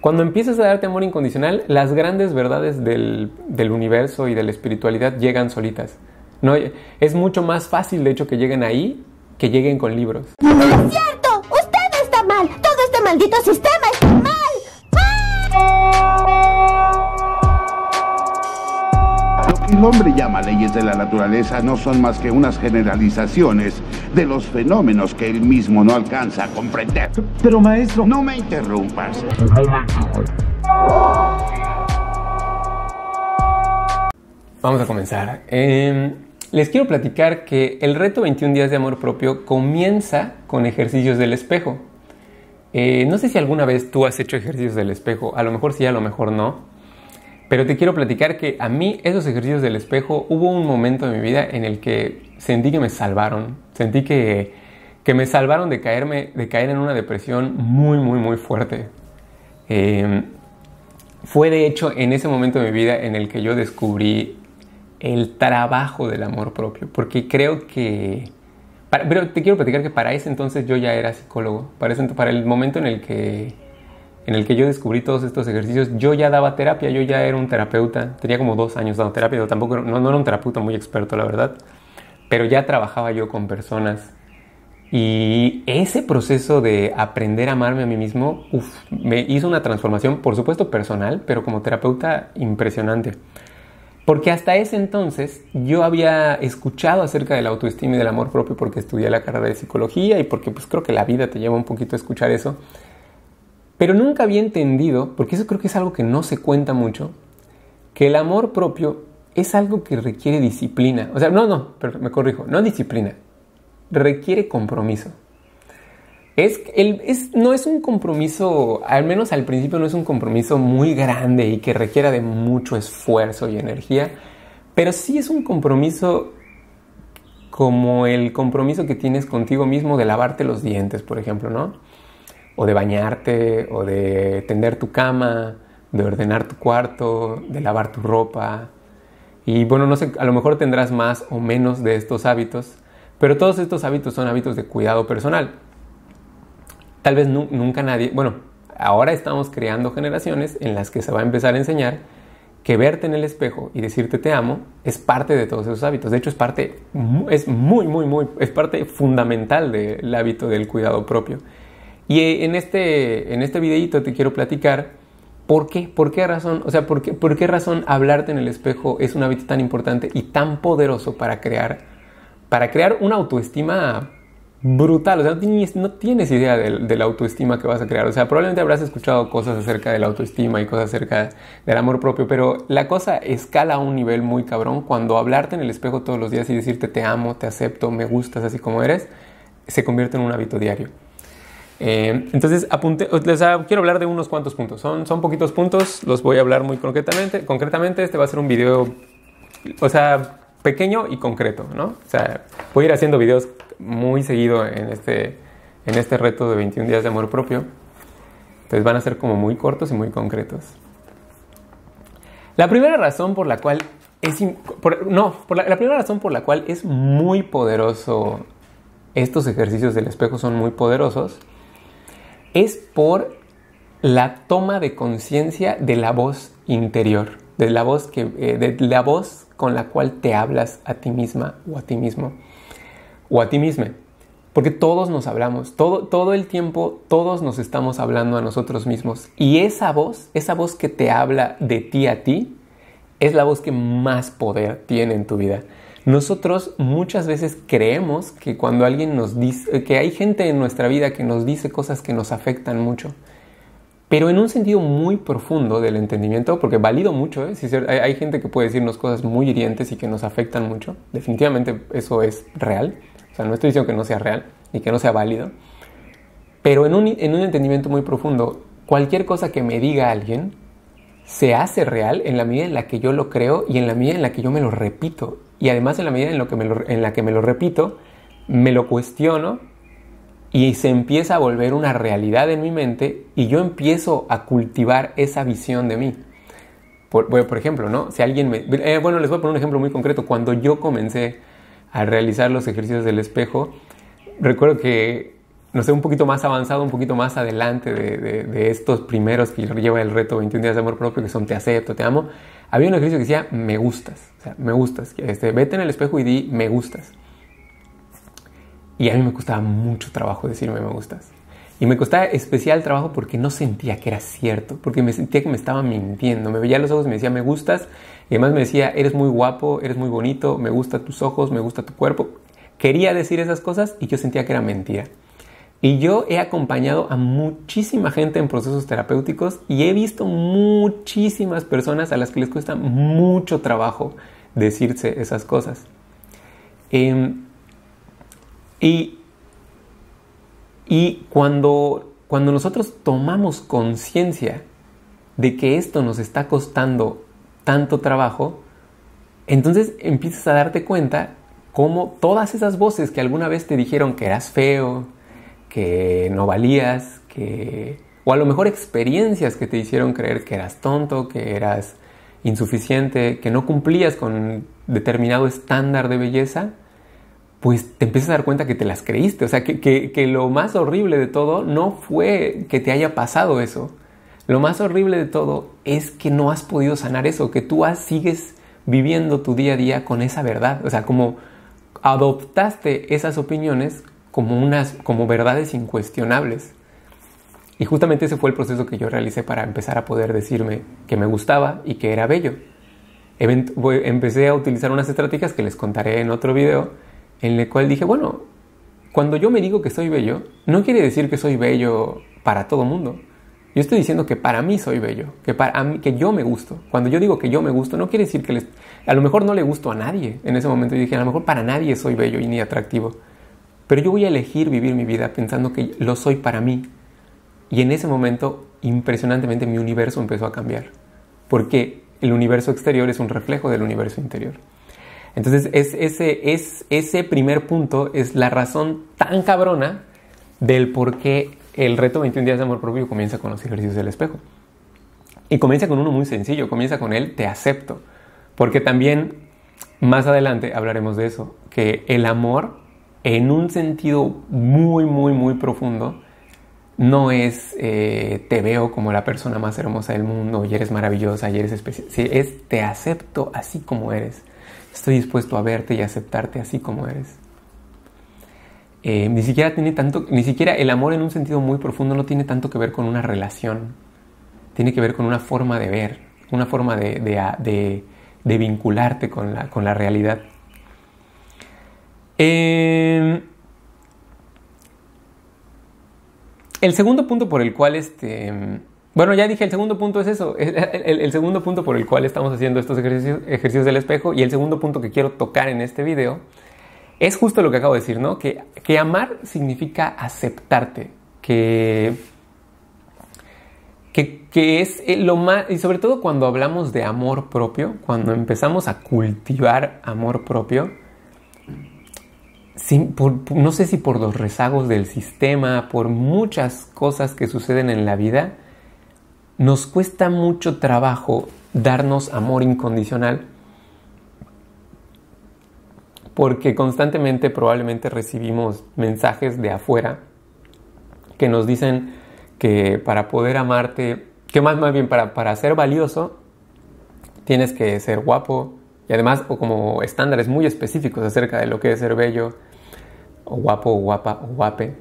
Cuando empiezas a darte amor incondicional, las grandes verdades del, universo y de la espiritualidad llegan solitas. No, es mucho más fácil, de hecho, que lleguen ahí que lleguen con libros. El hombre llama leyes de la naturaleza no son más que unas generalizaciones de los fenómenos que él mismo no alcanza a comprender. Pero maestro... No me interrumpas. Vamos a comenzar. Em, les quiero platicar que el reto 21 días de amor propio comienza con ejercicios del espejo. Eh, no sé si alguna vez tú has hecho ejercicios del espejo, a lo mejor sí, a lo mejor no. Pero te quiero platicar que a mí esos ejercicios del espejo hubo un momento de mi vida en el que sentí que me salvaron, sentí que, que me salvaron de, caerme, de caer en una depresión muy, muy, muy fuerte. Em, fue de hecho en ese momento de mi vida en el que yo descubrí el trabajo del amor propio, porque creo que... pero te quiero platicar que para ese entonces yo ya era psicólogo, para el momento en el que en el que yo descubrí todos estos ejercicios. Yo ya daba terapia, yo ya era un terapeuta, tenía como dos años dando terapia, tampoco no, no era un terapeuta muy experto, la verdad, pero ya trabajaba yo con personas. Y ese proceso de aprender a amarme a mí mismo me hizo una transformación, por supuesto personal, pero como terapeuta impresionante. Porque hasta ese entonces yo había escuchado acerca de la autoestima y del amor propio porque estudié la carrera de psicología y porque pues creo que la vida te lleva un poquito a escuchar eso. Pero nunca había entendido, porque eso creo que es algo que no se cuenta mucho, que el amor propio es algo que requiere disciplina. O sea, no, no, pero me corrijo, no disciplina, requiere compromiso. Es, es, no es un compromiso, al menos al principio no es un compromiso muy grande y que requiera de mucho esfuerzo y energía, pero sí es un compromiso como el compromiso que tienes contigo mismo de lavarte los dientes, por ejemplo, ¿no? o de bañarte, o de tender tu cama, de ordenar tu cuarto, de lavar tu ropa. Y bueno, no sé, a lo mejor tendrás más o menos de estos hábitos, pero todos estos hábitos son hábitos de cuidado personal. Tal vez nunca nadie, bueno, ahora estamos creando generaciones en las que se va a empezar a enseñar que verte en el espejo y decirte te amo es parte de todos esos hábitos. De hecho, es parte, es muy, muy, muy, es parte fundamental del hábito del cuidado propio. Y eh, en este, en este videito te quiero platicar por qué, por qué razón, o sea, por qué, razón hablarte en el espejo es un hábito tan importante y tan poderoso para crear, para crear una autoestima brutal. O sea, no tienes, idea de, de, la autoestima que vas a crear. O sea, probablemente habrás escuchado cosas acerca de la autoestima y cosas acerca del amor propio, pero la cosa escala a un nivel muy cabrón cuando hablarte en el espejo todos los días y decirte te amo, te acepto, me gustas así como eres, se convierte en un hábito diario. Eh, entonces, quiero hablar de unos cuantos puntos. Son, poquitos puntos, los voy a hablar muy concretamente. Concretamente, este va a ser un video, o sea, pequeño y concreto, ¿no? O sea, voy a ir haciendo videos muy seguido en este, este reto de 21 días de amor propio. Entonces van a ser como muy cortos y muy concretos. La primera razón por la cual es... no, la primera razón por la cual es muy poderoso... Estos ejercicios del espejo son muy poderosos es por la toma de conciencia de la voz interior, de la voz, eh, de la voz con la cual te hablas a ti misma o a ti mismo o a ti misma. Porque todos nos hablamos, todo, todo el tiempo todos nos estamos hablando a nosotros mismos. Y esa voz, esa voz que te habla de ti a ti, es la voz que más poder tiene en tu vida. Nosotros muchas veces creemos que cuando alguien nos dice, eh, que hay gente en nuestra vida que nos dice cosas que nos afectan mucho, pero en un sentido muy profundo del entendimiento, porque valido mucho, ¿eh? hay, gente que puede decirnos cosas muy hirientes y que nos afectan mucho, definitivamente eso es real, o sea, no estoy diciendo que no sea real ni que no sea válido, pero en un, en un entendimiento muy profundo, cualquier cosa que me diga alguien se hace real en la medida en la que yo lo creo y en la medida en la que yo me lo repito y además en la medida en, lo que en la que me lo repito, me lo cuestiono y se empieza a volver una realidad en mi mente y yo empiezo a cultivar esa visión de mí. Por, ejemplo, ¿no? Si alguien me... Eh, bueno, les voy a poner un ejemplo muy concreto. Cuando yo comencé a realizar los ejercicios del espejo, recuerdo que no sé, un poquito más avanzado, un poquito más adelante de, estos primeros que lleva el reto 21 días de amor propio, que son te acepto, te amo, había un ejercicio que decía me gustas, o sea, me gustas, este, vete en el espejo y di me gustas. Y a mí me costaba mucho trabajo decirme me gustas. Y me costaba especial trabajo porque no sentía que era cierto, porque me sentía que me estaba mintiendo. Me veía los ojos y me decía, me gustas. Y además me decía, eres muy guapo, eres muy bonito, me gustan tus ojos, me gusta tu cuerpo. Quería decir esas cosas y yo sentía que era mentira. Y yo he acompañado a muchísima gente en procesos terapéuticos y he visto muchísimas personas a las que les cuesta mucho trabajo decirse esas cosas. Em, y, cuando, cuando nosotros tomamos conciencia de que esto nos está costando tanto trabajo, entonces empiezas a darte cuenta cómo todas esas voces que alguna vez te dijeron que eras feo, que no valías, que... o a lo mejor experiencias que te hicieron creer que eras tonto, que eras insuficiente, que no cumplías con determinado estándar de belleza, pues te empiezas a dar cuenta que te las creíste. O sea, que, lo más horrible de todo no fue que te haya pasado eso. Lo más horrible de todo es que no has podido sanar eso, que tú sigues viviendo tu día a día con esa verdad. O sea, como adoptaste esas opiniones como, unas, como verdades incuestionables. Y justamente ese fue el proceso que yo realicé para empezar a poder decirme que me gustaba y que era bello. Empecé a utilizar unas estrategias que les contaré en otro video, en el cual dije, bueno, cuando yo me digo que soy bello, no quiere decir que soy bello para todo mundo. Yo estoy diciendo que para mí soy bello, que, para que yo me gusto. Cuando yo digo que yo me gusto, no quiere decir que a lo mejor no le gusto a nadie en ese momento. dije, a lo mejor para nadie soy bello y ni atractivo. Pero yo voy a elegir vivir mi vida pensando que lo soy para mí. Y en ese momento, impresionantemente, mi universo empezó a cambiar. Porque el universo exterior es un reflejo del universo interior. Entonces, ese, es, ese primer punto es la razón tan cabrona del por qué el reto 21 días de amor propio comienza con los ejercicios del espejo. Y comienza con uno muy sencillo, comienza con el te acepto. Porque también más adelante hablaremos de eso, que el amor en un sentido muy, muy, muy profundo, no es eh, te veo como la persona más hermosa del mundo y eres maravillosa y eres especial. es te acepto así como eres. Estoy dispuesto a verte y aceptarte así como eres. Eh, ni siquiera tiene tanto, ni siquiera el amor en un sentido muy profundo no tiene tanto que ver con una relación. Tiene que ver con una forma de ver, una forma de, vincularte con la, con la realidad. Em, el segundo punto por el cual este... Bueno, ya dije, el segundo punto es eso, el, segundo punto por el cual estamos haciendo estos ejercicios, ejercicios, del espejo y el segundo punto que quiero tocar en este video es justo lo que acabo de decir, ¿no? Que, amar significa aceptarte, que, que, que es eh, lo más, y sobre todo cuando hablamos de amor propio, cuando empezamos a cultivar amor propio, no sé si por los rezagos del sistema, por muchas cosas que suceden en la vida, nos cuesta mucho trabajo darnos amor incondicional porque constantemente probablemente recibimos mensajes de afuera que nos dicen que para poder amarte, que más, más bien para, para ser valioso, tienes que ser guapo y además o como estándares muy específicos acerca de lo que es ser bello, o guapo o guapa o guape,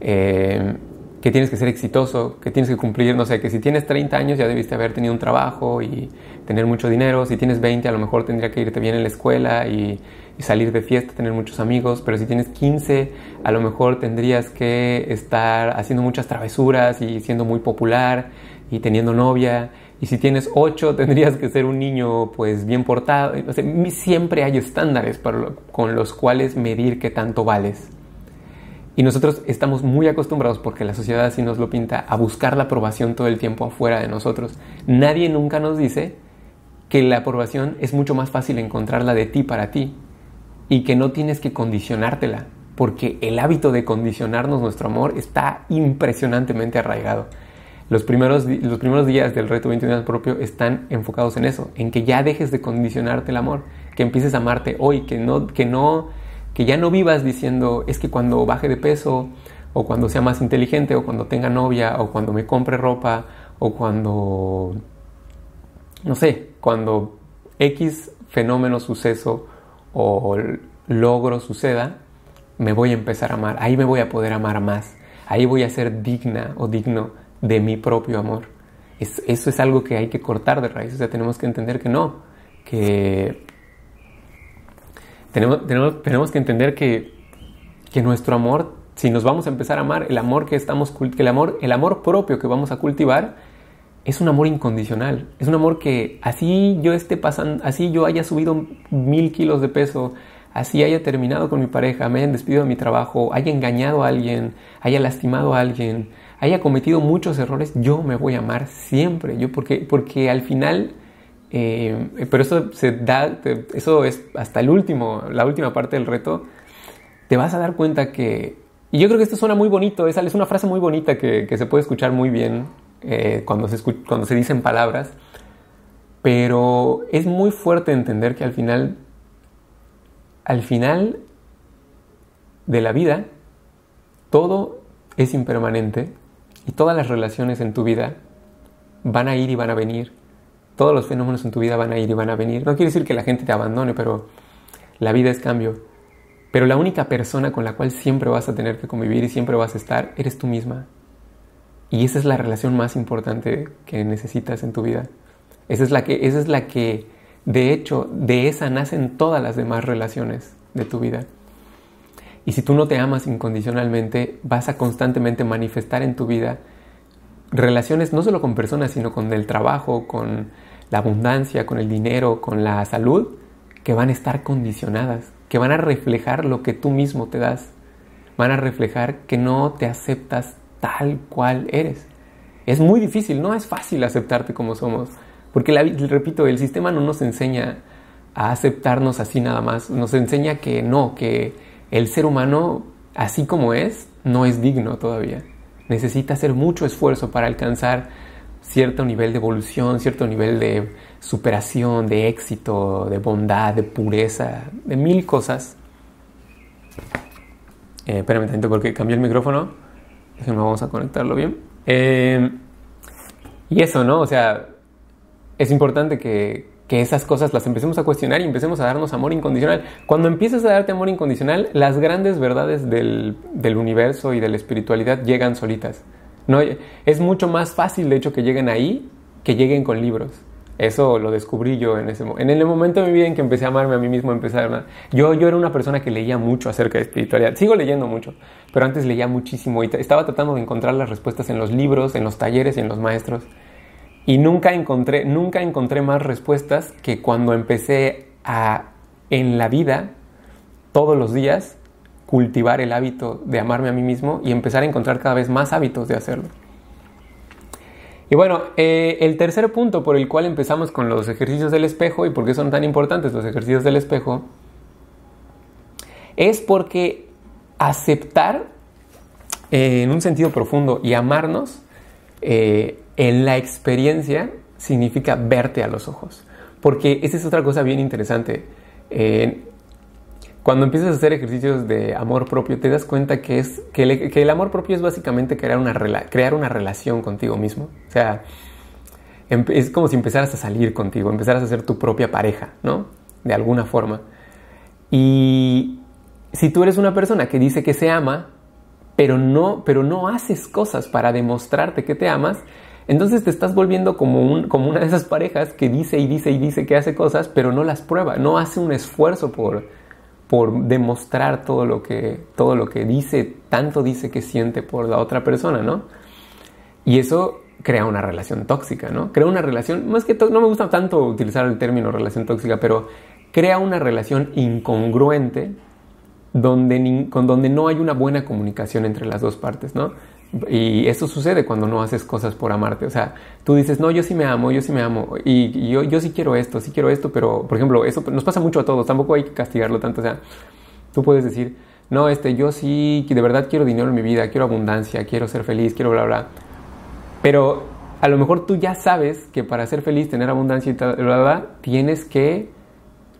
eh, que tienes que ser exitoso, que tienes que cumplir, no sé, que si tienes 30 años ya debiste haber tenido un trabajo y tener mucho dinero, si tienes 20 a lo mejor tendría que irte bien en la escuela y, y salir de fiesta, tener muchos amigos, pero si tienes 15 a lo mejor tendrías que estar haciendo muchas travesuras y siendo muy popular y teniendo novia y si tienes ocho, tendrías que ser un niño pues bien portado. O siempre hay estándares con los cuales medir qué tanto vales. Y nosotros estamos muy acostumbrados, porque la sociedad así nos lo pinta, a buscar la aprobación todo el tiempo afuera de nosotros. Nadie nunca nos dice que la aprobación es mucho más fácil encontrarla de ti para ti y que no tienes que condicionártela, porque el hábito de condicionarnos nuestro amor está impresionantemente arraigado. Los primeros, los primeros días del reto 21 días propio están enfocados en eso, en que ya dejes de condicionarte el amor, que empieces a amarte hoy, que no, que no, que ya no vivas diciendo es que cuando baje de peso, o cuando sea más inteligente, o cuando tenga novia, o cuando me compre ropa, o cuando, no sé, cuando X fenómeno, suceso o logro suceda, me voy a empezar a amar, ahí me voy a poder amar más, ahí voy a ser digna o digno de mi propio amor. eso es algo que hay que cortar de raíz, o sea, tenemos que entender que no, que tenemos, que entender que, que nuestro amor, si nos vamos a empezar a amar, el amor que estamos que el amor, el amor propio que vamos a cultivar es un amor incondicional, es un amor que así yo esté pasando, así yo haya subido mil kilos de peso, así haya terminado con mi pareja, me hayan despedido de mi trabajo, haya engañado a alguien, haya lastimado a alguien, haya cometido muchos errores, yo me voy a amar siempre. Yo porque, porque al final, eh, pero eso se da, eso es hasta el último, la última parte del reto. Te vas a dar cuenta que, y yo creo que esto suena muy bonito, es, es una frase muy bonita que, se puede escuchar muy bien eh, cuando, se cuando se dicen palabras, pero es muy fuerte entender que al final, al final de la vida, todo es impermanente y todas las relaciones en tu vida van a ir y van a venir. Todos los fenómenos en tu vida van a ir y van a venir. No quiere decir que la gente te abandone, pero la vida es cambio. Pero la única persona con la cual siempre vas a tener que convivir y siempre vas a estar, eres tú misma. Y esa es la relación más importante que necesitas en tu vida. Esa es la que, esa es la que de hecho, de esa nacen todas las demás relaciones de tu vida. Y si tú no te amas incondicionalmente, vas a constantemente manifestar en tu vida relaciones no solo con personas, sino con el trabajo, con la abundancia, con el dinero, con la salud, que van a estar condicionadas, que van a reflejar lo que tú mismo te das, van a reflejar que no te aceptas tal cual eres. Es muy difícil, no es fácil aceptarte como somos, porque repito, el sistema no nos enseña a aceptarnos así nada más, nos enseña que no, que el ser humano, así como es, no es digno todavía. Necesita hacer mucho esfuerzo para alcanzar cierto nivel de evolución, cierto nivel de superación, de éxito, de bondad, de pureza, de mil cosas. Eh, espérame tanto porque cambié el micrófono. No vamos a conectarlo bien. Eh, y eso, ¿no? O sea, es importante que, que esas cosas las empecemos a cuestionar y empecemos a darnos amor incondicional. Cuando empiezas a darte amor incondicional, las grandes verdades del, universo y de la espiritualidad llegan solitas. No, es mucho más fácil, de hecho, que lleguen ahí que lleguen con libros. Eso lo descubrí yo en ese en el momento de mi vida en que empecé a amarme a mí mismo, empecé a yo yo era una persona que leía mucho acerca de espiritualidad. Sigo leyendo mucho, pero antes leía muchísimo y estaba tratando de encontrar las respuestas en los libros, en los talleres y en los maestros. Y nunca encontré, nunca encontré más respuestas que cuando empecé a, en la vida, todos los días, cultivar el hábito de amarme a mí mismo y empezar a encontrar cada vez más hábitos de hacerlo. Y bueno, eh, el tercer punto por el cual empezamos con los ejercicios del espejo y por qué son tan importantes los ejercicios del espejo, es porque aceptar eh, en un sentido profundo y amarnos eh, en la experiencia significa verte a los ojos, porque esa es otra cosa bien interesante. cuando empiezas a hacer ejercicios de amor propio, te das cuenta que, es, que, el amor propio es básicamente crear una, crear una relación contigo mismo. O sea, em, es como si empezaras a salir contigo, empezaras a ser tu propia pareja, ¿no? De alguna forma. Y si tú eres una persona que dice que se ama, pero no, pero no haces cosas para demostrarte que te amas, entonces te estás volviendo como, una de esas parejas que dice y dice y dice que hace cosas, pero no las prueba, no hace un esfuerzo por, demostrar todo lo, que, todo lo que dice, tanto dice que siente por la otra persona, ¿no? Y eso crea una relación tóxica, ¿no? Crea una relación, más que no me gusta tanto utilizar el término relación tóxica, pero crea una relación incongruente donde, con donde no hay una buena comunicación entre las dos partes, ¿no? Y eso sucede cuando no haces cosas por amarte. O sea, tú dices, no, yo sí me amo, yo sí me amo. Y, yo, yo sí quiero esto, sí quiero esto, pero, por ejemplo, eso nos pasa mucho a todos. Tampoco hay que castigarlo tanto. O sea, tú puedes decir, no, este, yo sí, de verdad quiero dinero en mi vida, quiero abundancia, quiero ser feliz, quiero bla, bla. Pero a lo mejor tú ya sabes que para ser feliz, tener abundancia y bla, bla, bla tienes que,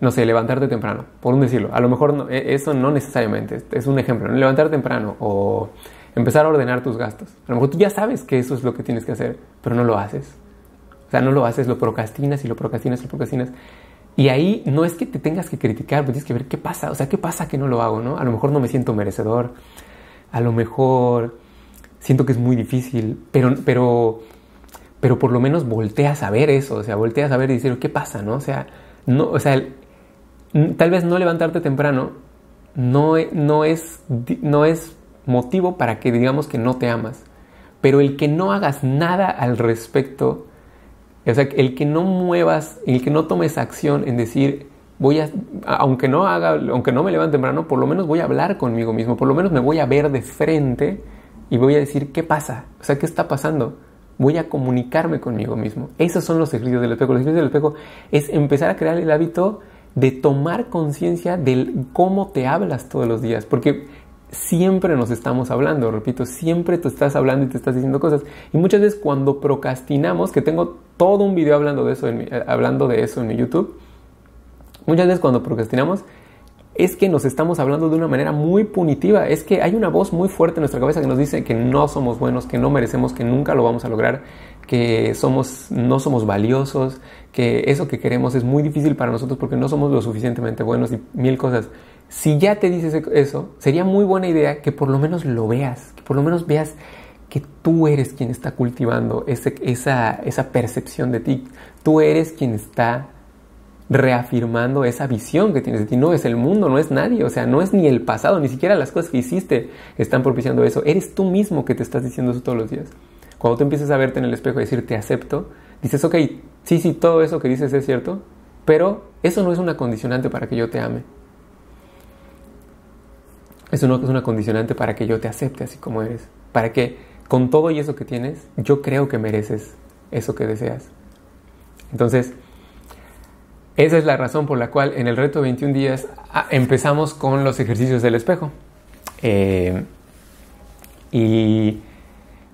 no sé, levantarte temprano, por un decirlo. A lo mejor e, eso no necesariamente, es un ejemplo, levantar temprano o empezar a ordenar tus gastos. A lo mejor tú ya sabes que eso es lo que tienes que hacer, pero no lo haces. O sea, no lo haces, lo procrastinas y lo procrastinas y lo procrastinas. Y ahí no es que te tengas que criticar, pues tienes que ver qué pasa, o sea, qué pasa que no lo hago, ¿no? A lo mejor no me siento merecedor, a lo mejor siento que es muy difícil, pero, pero, pero por lo menos volteas a ver eso, o sea, volteas a ver y decir, ¿qué pasa, no? O sea, no, o sea, tal vez no levantarte temprano no, no, es, no es motivo para que digamos que no te amas. Pero el que no hagas nada al respecto, o sea, el que no muevas, el que no tomes acción en decir, voy a, aunque no haga, aunque no me levante temprano, por lo menos voy a hablar conmigo mismo, por lo menos me voy a ver de frente y voy a decir, ¿qué pasa? O sea, ¿qué está pasando? Voy a comunicarme conmigo mismo. Esos son los ejercicios del espejo. Los ejercicios del espejo es empezar a crear el hábito de tomar conciencia del cómo te hablas todos los días. Porque siempre nos estamos hablando, repito, siempre te estás hablando y te estás diciendo cosas. Y muchas veces cuando procrastinamos, que tengo todo un video hablando de eso en mi, eh, hablando de eso en mi YouTube, muchas veces cuando procrastinamos es que nos estamos hablando de una manera muy punitiva, es que hay una voz muy fuerte en nuestra cabeza que nos dice que no somos buenos, que no merecemos, que nunca lo vamos a lograr, que somos no somos valiosos, que eso que queremos es muy difícil para nosotros porque no somos lo suficientemente buenos y mil cosas si ya te dices e-, eso, sería muy buena idea que por lo menos lo veas, que por lo menos veas que tú eres quien está cultivando esa, percepción de ti, tú eres quien está reafirmando esa visión que tienes de ti. No es el mundo, no es nadie, o sea, no es ni el pasado, ni siquiera las cosas que hiciste están propiciando eso. Eres tú mismo que te estás diciendo eso todos los días. Cuando te empiezas a verte en el espejo y decir te acepto, dices, ok, sí, sí, todo eso que dices es cierto, pero eso no es una condicionante para que yo te ame es una, es una condicionante para que yo te acepte así como eres, para que con todo y eso que tienes, yo creo que mereces eso que deseas. Entonces, esa es la razón por la cual en el reto 21 días ah, empezamos con los ejercicios del espejo. Eh, y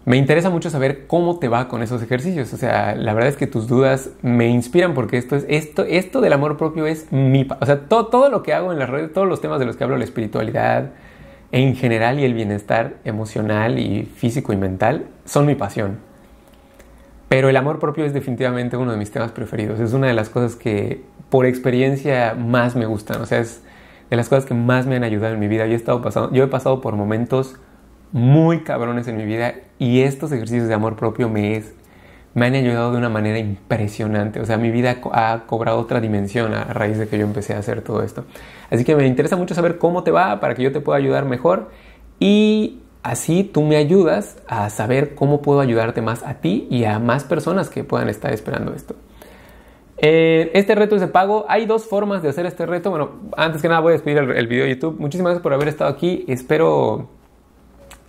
me interesa mucho saber cómo te va con esos ejercicios. O sea, la verdad es que tus dudas me inspiran porque esto es esto, esto del amor propio es mi, o sea, todo, todo lo que hago en las redes, todos los temas de los que hablo, la espiritualidad, en general y el bienestar emocional y físico y mental son mi pasión. Pero el amor propio es definitivamente uno de mis temas preferidos. Es una de las cosas que por experiencia más me gustan. O sea, es de las cosas que más me han ayudado en mi vida. Yo he, estado pasando, yo he pasado por momentos muy cabrones en mi vida y estos ejercicios de amor propio me es me han ayudado de una manera impresionante. O sea, mi vida ha cobrado otra dimensión a raíz de que yo empecé a hacer todo esto. Así que me interesa mucho saber cómo te va para que yo te pueda ayudar mejor y así tú me ayudas a saber cómo puedo ayudarte más a ti y a más personas que puedan estar esperando esto. Eh, este reto es de pago. Hay dos formas de hacer este reto. Bueno, antes que nada voy a despedir el, el video de YouTube. Muchísimas gracias por haber estado aquí. Espero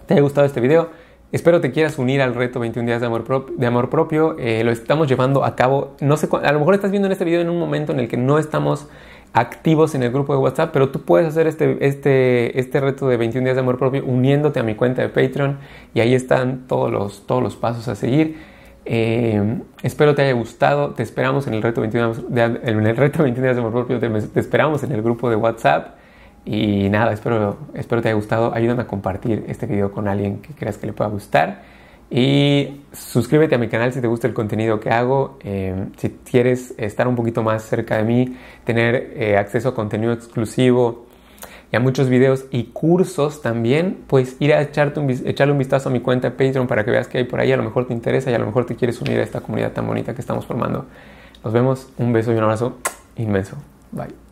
te haya gustado este video. Espero te quieras unir al reto 21 días de amor, de amor propio. Eh, lo estamos llevando a cabo. No sé, a lo mejor estás viendo en este video en un momento en el que no estamos activos en el grupo de WhatsApp, pero tú puedes hacer este, este, este reto de 21 días de amor propio uniéndote a mi cuenta de Patreon y ahí están todos los, todos los pasos a seguir. Eh, espero te haya gustado, te esperamos en el reto 21 en el reto 21 días de amor propio, te esperamos en el grupo de WhatsApp. Y nada, espero, espero te haya gustado. Ayúdame a compartir este video con alguien que creas que le pueda gustar. Y suscríbete a mi canal si te gusta el contenido que hago. Em, si quieres estar un poquito más cerca de mí, tener eh, acceso a contenido exclusivo y a muchos videos y cursos también, pues ir a echarte echarle un vistazo a mi cuenta de Patreon para que veas que hay por ahí. A lo mejor te interesa y a lo mejor te quieres unir a esta comunidad tan bonita que estamos formando. Nos vemos. Un beso y un abrazo inmenso. Bye.